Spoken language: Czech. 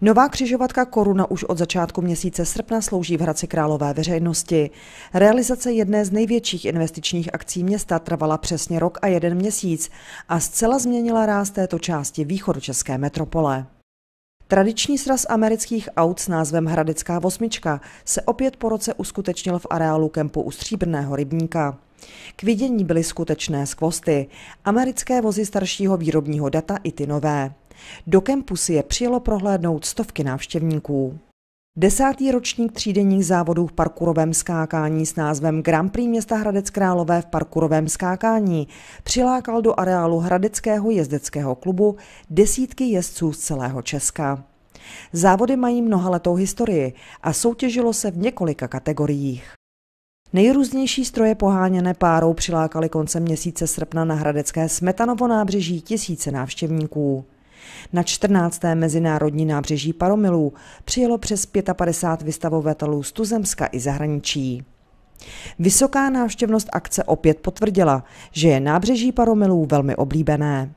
Nová křižovatka Koruna už od začátku měsíce srpna slouží v Hradci Králové veřejnosti. Realizace jedné z největších investičních akcí města trvala přesně rok a jeden měsíc a zcela změnila ráz této části východu české metropole. Tradiční sraz amerických aut s názvem Hradecká osmička se opět po roce uskutečnil v areálu kempu u Stříbrného rybníka. K vidění byly skutečné skvosty, americké vozy staršího výrobního data i ty nové. Do kempu si je přijelo prohlédnout stovky návštěvníků. Desátý ročník třídenních závodů v parkurovém skákání s názvem Grand Prix města Hradec Králové v parkurovém skákání přilákal do areálu Hradeckého jezdeckého klubu desítky jezdců z celého Česka. Závody mají mnohaletou historii a soutěžilo se v několika kategoriích. Nejrůznější stroje poháněné párou přilákaly koncem měsíce srpna na Hradecké Smetanovo nábřeží tisíce návštěvníků. Na 14. mezinárodní nábřeží Paromilů přijelo přes 55 vystavovatelů z Tuzemska i zahraničí. Vysoká návštěvnost akce opět potvrdila, že je nábřeží Paromilů velmi oblíbené.